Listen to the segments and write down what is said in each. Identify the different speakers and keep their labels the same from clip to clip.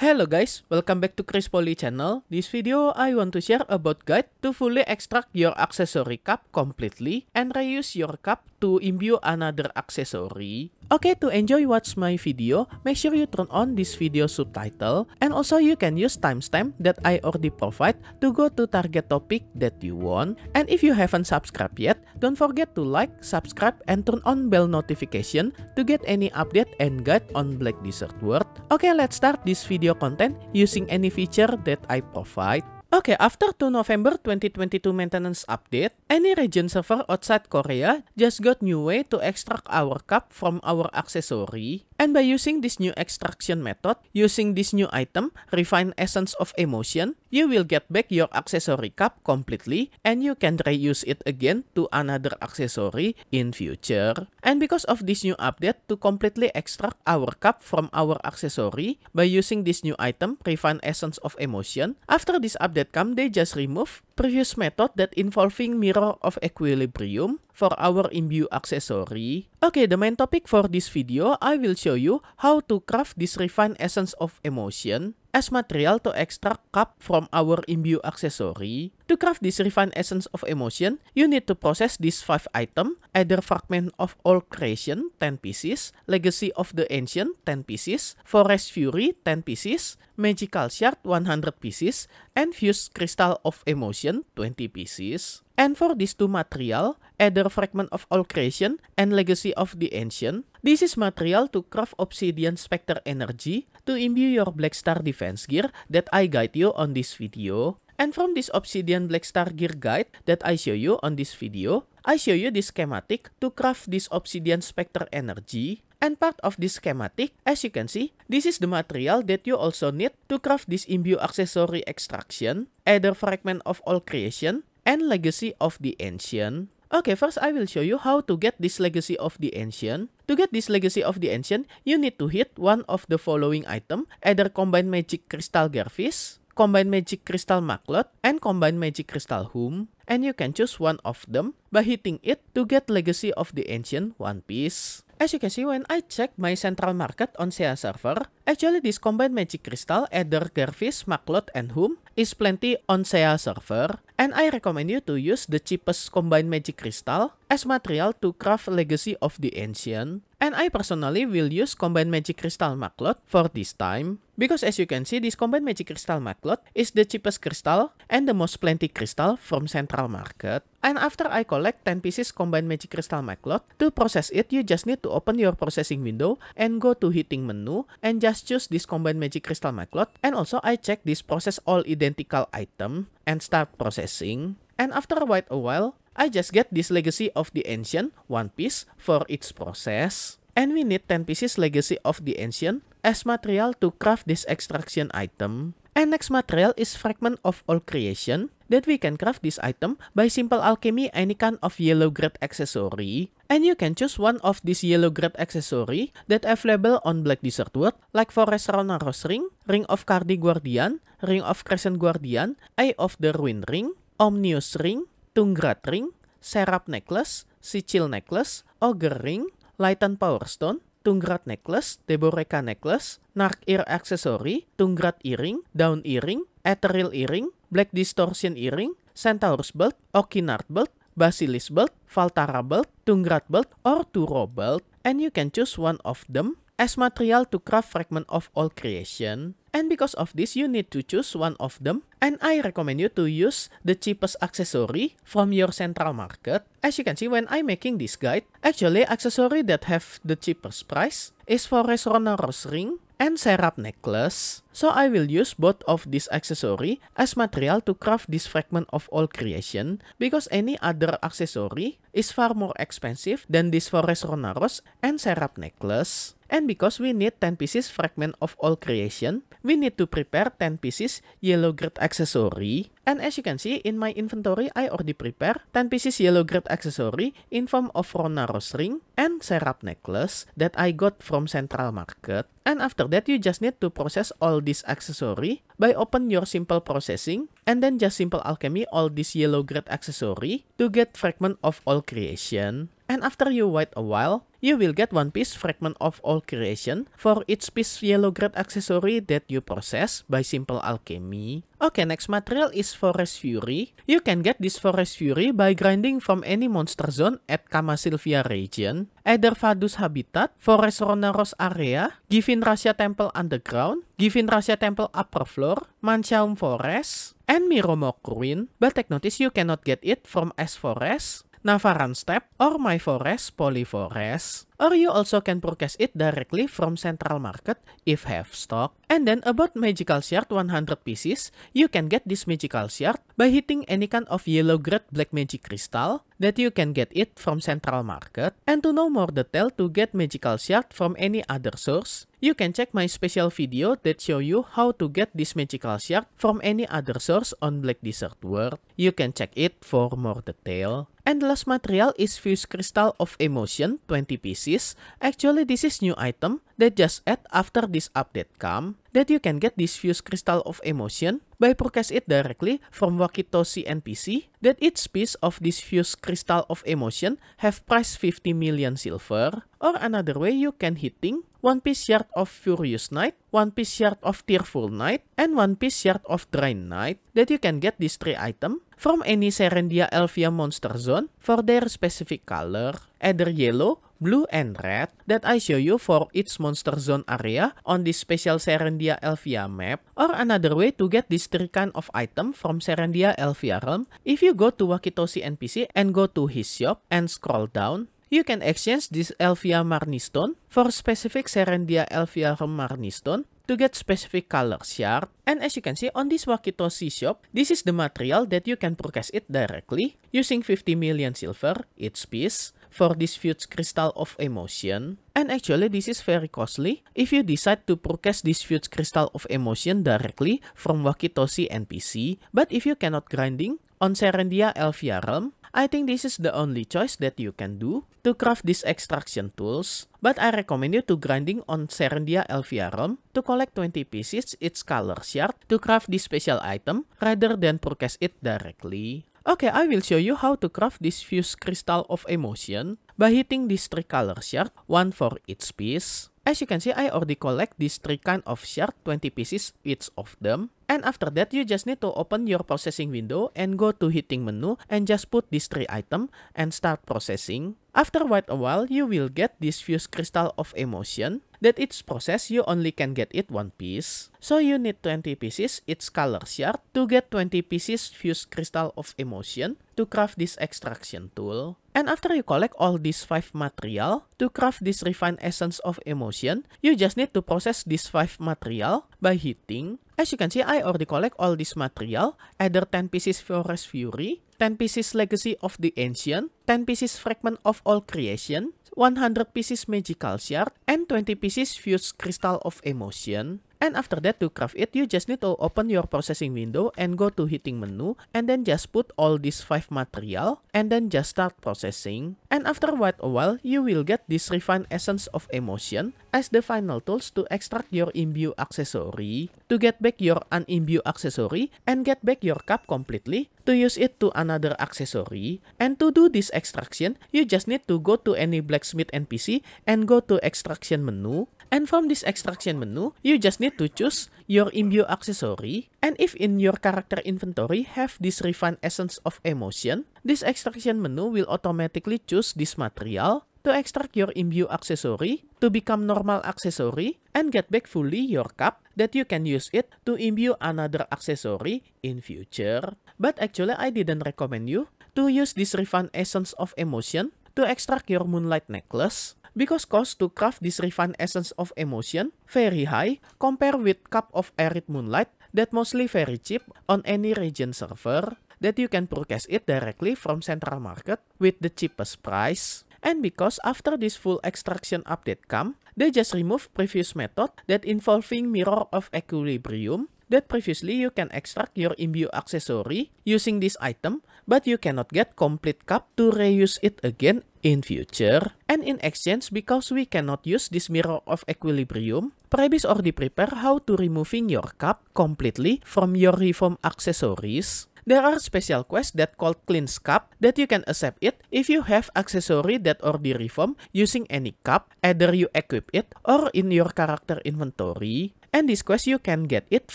Speaker 1: Hello guys, welcome back to Chris Poly channel. This video I want to share about guide to fully extract your accessory cup completely and reuse your cup to imbue another accessory. Okay, to enjoy watch my video, make sure you turn on this video subtitle and also you can use timestamp that I already provide to go to target topic that you want. And if you haven't subscribed yet, don't forget to like, subscribe and turn on bell notification to get any update and guide on Black Desert World. Okay, let's start this video video content using any feature that I provide. Okay, after 2 November 2022 maintenance update, any region server outside Korea just got new way to extract our cup from our accessory And by using this new extraction method, using this new item, refine essence of emotion, you will get back your accessory cup completely and you can reuse it again to another accessory in future. And because of this new update to completely extract our cup from our accessory by using this new item, refine essence of emotion, after this update come, they just remove previous method that involving mirror of equilibrium for our imbue accessory. Okay, the main topic for this video, I will show you how to craft this refined essence of emotion as material to extract cup from our imbue accessory. To craft this refined essence of emotion, you need to process these five item, either fragment of all creation, 10 pieces, legacy of the ancient, 10 pieces, forest fury, 10 pieces, magical shard, 100 pieces, and fused crystal of emotion, 20 pieces. And for these two material, either fragment of all creation and legacy of the ancient, This is material to craft obsidian specter energy to imbue your black star defense gear that I guide you on this video. And from this obsidian black star gear guide that I show you on this video, I show you this schematic to craft this obsidian specter energy. And part of this schematic, as you can see, this is the material that you also need to craft this imbue accessory extraction, either fragment of all creation, and legacy of the ancient. Okay, first I will show you how to get this Legacy of the Ancient. To get this Legacy of the Ancient, you need to hit one of the following item, either Combine Magic Crystal Garfish, Combine Magic Crystal Maklot, and Combine Magic Crystal Hum, and you can choose one of them by hitting it to get Legacy of the Ancient One Piece. As you can see, when I check my central market on SEA server, actually this combined magic crystal, either Gervis, Maklot, and Hum is plenty on SEA server, and I recommend you to use the cheapest combined magic crystal as material to craft Legacy of the Ancient And I personally will use Combined Magic Crystal Maclot for this time because as you can see this Combined Magic Crystal Maclot is the cheapest crystal and the most plenty crystal from Central Market. And after I collect 10 pieces Combined Magic Crystal Maclot, to process it you just need to open your processing window and go to heating menu and just choose this Combined Magic Crystal Maclot and also I check this process all identical item and start processing. And after quite a while, I just get this Legacy of the Ancient, one piece, for its process. And we need 10 pieces Legacy of the Ancient as material to craft this extraction item. And next material is fragment of all creation that we can craft this item by simple alchemy any kind of yellow grade accessory. And you can choose one of this yellow grade accessory that available on Black Desert World like Forest Rose Ring, Ring of Cardi Guardian, Ring of Crescent Guardian, Eye of the Ruin Ring, Omnius Ring, Tungrat Ring, Serap Necklace, Sicil Necklace, Ogre Ring, Lighten Power Stone, Tungrat Necklace, Deboreka Necklace, Narc Ear Accessory, Tungrat Earring, Down Earring, Ethereal Earring, Black Distortion Earring, Centaurus Belt, Okinard Belt, Basilisk Belt, Valtara Belt, Tungrat Belt, or Turo Belt, and you can choose one of them as material to craft fragment of all creation. And because of this, you need to choose one of them. And I recommend you to use the cheapest accessory from your central market. As you can see when I'm making this guide, actually accessory that have the cheapest price is for Resonaros ring and Serap necklace. So I will use both of this accessory as material to craft this fragment of all creation because any other accessory is far more expensive than this forest ronaros and serap necklace. And because we need 10 pieces fragment of all creation, we need to prepare 10 pieces yellow grid accessory. And as you can see, in my inventory, I already prepare 10 pieces yellow grid accessory in form of Ronaros ring and Serap necklace that I got from Central Market. And after that, you just need to process all all this accessory by open your simple processing and then just simple alchemy all this yellow grid accessory to get fragment of all creation. And after you wait a while, you will get one piece fragment of all creation for each piece yellow grade accessory that you process by simple alchemy. Okay, next material is Forest Fury. You can get this Forest Fury by grinding from any monster zone at Kama Sylvia region, either Fadus Habitat, Forest Roneros area, Givin Rasia Temple underground, Givin Rasia Temple upper floor, Manchaum Forest, and Miromok Ruin, but take notice you cannot get it from S Forest, Navaran step or Myforest polyforest or you also can purchase it directly from central market if have stock. And then about magical shard 100 pieces, you can get this magical shard by hitting any kind of yellow grade black magic crystal that you can get it from central market. And to know more detail to get magical shard from any other source, you can check my special video that show you how to get this magical shard from any other source on Black Desert World. You can check it for more detail endless material is fused Crystal of Emotion, 20 pieces. Actually, this is new item. that just add after this update come that you can get this fuse crystal of emotion by process it directly from Wakitoshi NPC that each piece of this fuse crystal of emotion have price 50 million silver or another way you can hitting one piece shard of Furious Knight, one piece shard of Tearful Knight, and one piece shard of Drain Knight that you can get this three item from any Serendia elfia Monster Zone for their specific color, either yellow blue and red that I show you for each monster zone area on this special Serendia Elvia map or another way to get this three kind of item from Serendia Elvia realm if you go to Wakitoshi NPC and go to his shop and scroll down you can exchange this Elvia Marnistone Stone for specific Serendia Elvia Marni Stone to get specific color shard. And as you can see on this Wakitoshi shop, this is the material that you can purchase it directly using 50 million silver each piece for this huge crystal of emotion. And actually, this is very costly if you decide to purchase this huge crystal of emotion directly from Wakitoshi NPC. But if you cannot grinding on Serendia Elfiarum, Realm, I think this is the only choice that you can do to craft these extraction tools. But I recommend you to grinding on Serendia Elfiarum to collect 20 pieces its color shard to craft this special item rather than purchase it directly. Okay, I will show you how to craft this fused crystal of emotion by hitting these three color shard, one for each piece. As you can see, I already collect these three kind of shard, 20 pieces each of them. And after that, you just need to open your processing window and go to hitting menu and just put these three item and start processing. After quite a while, you will get this fused crystal of emotion that its process you only can get it one piece. So you need 20 pieces its color shard to get 20 pieces fused crystal of emotion to craft this extraction tool. And after you collect all these 5 material to craft this refined essence of emotion, you just need to process this 5 material by heating. As you can see, I already collect all this material, either 10 pieces Forest Fury 10 pieces Legacy of the Ancient, 10 pieces Fragment of All Creation, 100 pieces Magical Shard, and 20 pieces Fused Crystal of Emotion. And after that to craft it, you just need to open your processing window and go to heating menu and then just put all these 5 material and then just start processing. And after quite a while, you will get this refined essence of emotion as the final tools to extract your imbue accessory, to get back your unimbue accessory and get back your cup completely, to use it to another accessory. And to do this extraction, you just need to go to any blacksmith NPC and go to extraction menu And from this extraction menu, you just need to choose your imbue accessory. And if in your character inventory have this refined essence of emotion, this extraction menu will automatically choose this material to extract your imbue accessory to become normal accessory and get back fully your cup that you can use it to imbue another accessory in future. But actually I didn't recommend you to use this refined essence of emotion to extract your moonlight necklace because cost to craft this refined essence of emotion very high compare with cup of arid moonlight that mostly very cheap on any region server that you can purchase it directly from central market with the cheapest price. And because after this full extraction update come, they just remove previous method that involving mirror of equilibrium that previously you can extract your imbue accessory using this item, but you cannot get complete cup to reuse it again in future, and in exchange because we cannot use this mirror of equilibrium, Prebis already prepare how to removing your cup completely from your reform accessories. There are special quests that called cleanse cup that you can accept it if you have accessory that already reform using any cup, either you equip it or in your character inventory. And this quest you can get it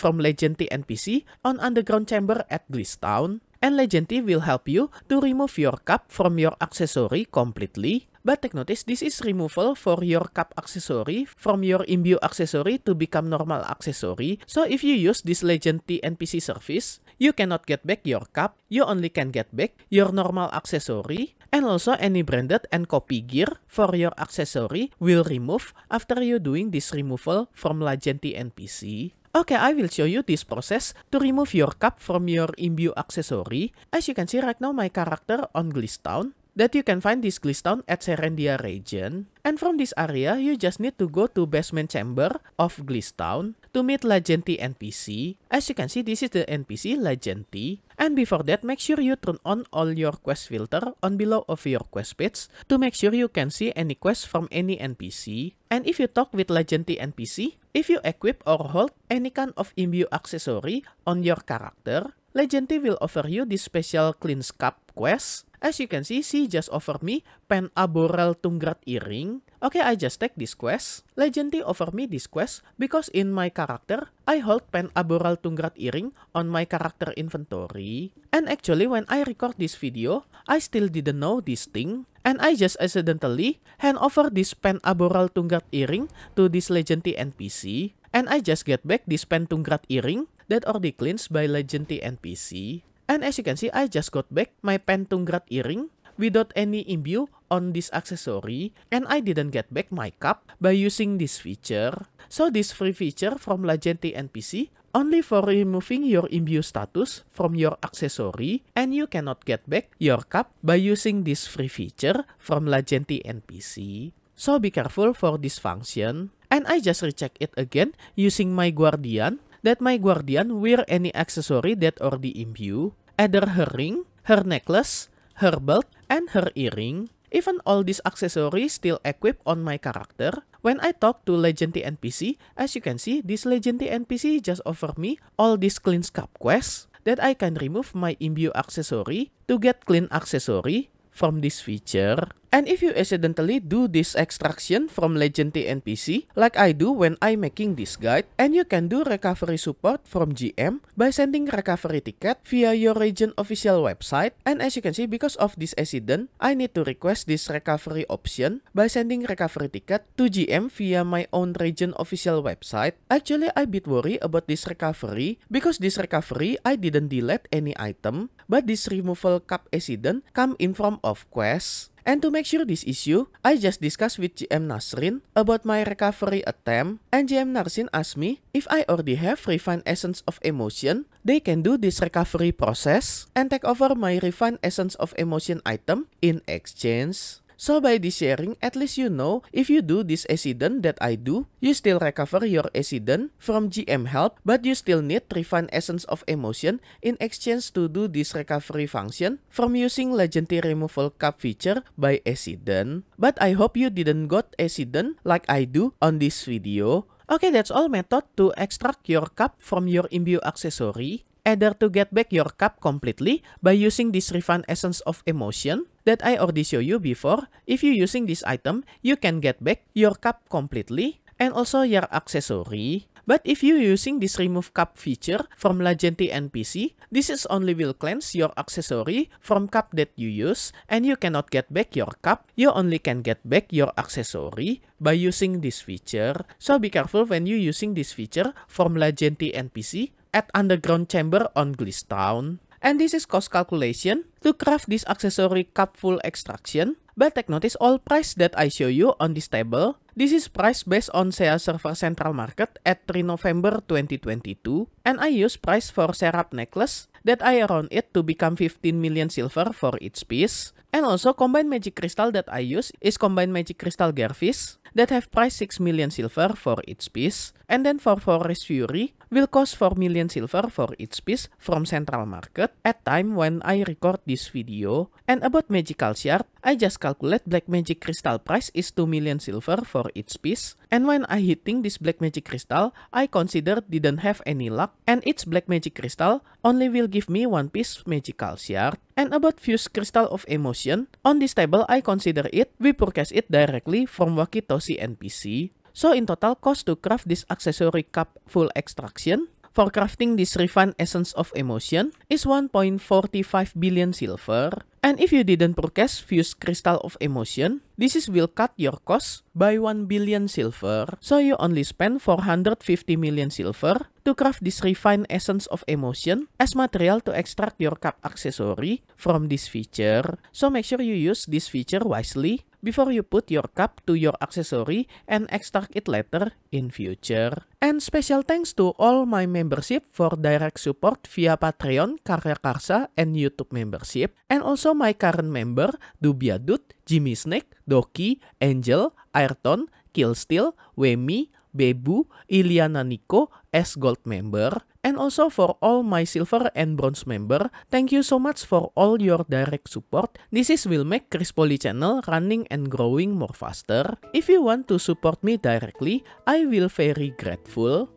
Speaker 1: from legendary NPC on underground chamber at Glistown. And Legendy will help you to remove your cup from your accessory completely. But take notice, this is removal for your cup accessory from your imbue accessory to become normal accessory. So if you use this Legendy NPC service, you cannot get back your cup, you only can get back your normal accessory. And also any branded and copy gear for your accessory will remove after you doing this removal from Legendy NPC. Okay, I will show you this process to remove your cup from your imbue accessory. As you can see right now, my character on Glistown that you can find this glistone at Serendia region. And from this area, you just need to go to basement chamber of Glistown to meet Legenti NPC. As you can see, this is the NPC Legenti. And before that, make sure you turn on all your quest filter on below of your quest page to make sure you can see any quest from any NPC. And if you talk with Legenti NPC, if you equip or hold any kind of imbue accessory on your character, Legenti will offer you this special cleanse cup quest As you can see, she just offered me pen aboral tungrat earring Okay, I just take this quest. Legendy offer me this quest because in my character, I hold Pen Aboral Tungrat Earring on my character inventory. And actually, when I record this video, I still didn't know this thing. And I just accidentally hand over this Pen Aboral Tungrat Earring to this Legendy NPC. And I just get back this Pen Tungrat Earring that already cleansed by Legendy NPC. And as you can see, I just got back my Pen Tungrat Earring without any imbue on this accessory and I didn't get back my cup by using this feature. So this free feature from Lagenti NPC only for removing your imbue status from your accessory and you cannot get back your cup by using this free feature from Lagenti NPC. So be careful for this function. And I just recheck it again using my guardian that my guardian wear any accessory that already imbue, either her ring, her necklace, her belt, and her earring. Even all these accessories still equipped on my character. When I talk to legendary NPC, as you can see, this legendary NPC just offer me all these clean scalp quests that I can remove my imbue accessory to get clean accessory from this feature. And if you accidentally do this extraction from Legendary NPC, like I do when I making this guide, and you can do recovery support from GM by sending recovery ticket via your region official website. And as you can see, because of this accident, I need to request this recovery option by sending recovery ticket to GM via my own region official website. Actually, I bit worry about this recovery because this recovery, I didn't delete any item, but this removal cup accident come in form of quest And to make sure this issue, I just discussed with GM Nasrin about my recovery attempt and GM Nasrin asked me if I already have refined essence of emotion, they can do this recovery process and take over my refined essence of emotion item in exchange. So by this sharing, at least you know if you do this accident that I do, you still recover your accident from GM help, but you still need refined essence of emotion in exchange to do this recovery function from using legendary removal cup feature by accident. But I hope you didn't got accident like I do on this video. Okay, that's all method to extract your cup from your imbue accessory. Either to get back your cup completely by using this refund essence of emotion that I already show you before, if you're using this item, you can get back your cup completely and also your accessory. But if you're using this remove cup feature from Legendary NPC, this is only will cleanse your accessory from cup that you use and you cannot get back your cup. You only can get back your accessory by using this feature. So be careful when you're using this feature from Legendary NPC at Underground Chamber on Glistown. And this is cost calculation to craft this accessory cup full extraction. But take notice all price that I show you on this table. This is price based on SEA server central market at 3 November 2022. And I use price for Serap necklace that I round it to become 15 million silver for each piece. And also, combined magic crystal that I use is combined magic crystal Gervis that have price 6 million silver for each piece, and then for Forest Fury will cost 4 million silver for each piece from Central Market at time when I record this video. And about Magical Shard, I just calculate Black Magic Crystal price is 2 million silver for each piece, and when I hitting this Black Magic Crystal, I consider didn't have any luck, and each Black Magic Crystal only will give me one piece Magical Shard. and about fused crystal of emotion. On this table, I consider it, we purchase it directly from Wakitoshi NPC. So in total cost to craft this accessory cup full extraction for crafting this refined essence of emotion is 1.45 billion silver And if you didn't purchase Fuse Crystal of Emotion, this is will cut your cost by 1 billion silver, so you only spend 450 million silver to craft this refined essence of emotion as material to extract your cup accessory from this feature. So make sure you use this feature wisely before you put your cup to your accessory and extract it later in future. And special thanks to all my membership for direct support via Patreon, Karya Karsa, and YouTube membership. And also my current member, Dubiadut, Jimmy Snake, Doki, Angel, Ayrton, Killsteel, Wemi, Bebu, Iliana Nico as gold member, and also for all my silver and bronze member, thank you so much for all your direct support. This is will make Chris Poly channel running and growing more faster. If you want to support me directly, I will very grateful.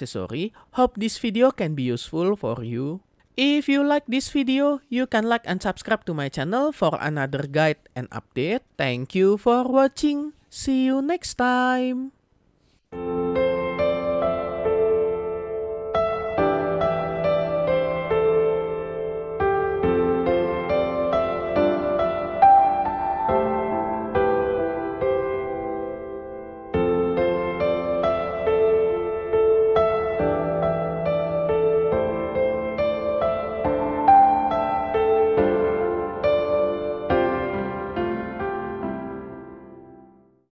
Speaker 1: accessory. Hope this video can be useful for you. If you like this video, you can like and subscribe to my channel for another guide and update. Thank you for watching. See you next time.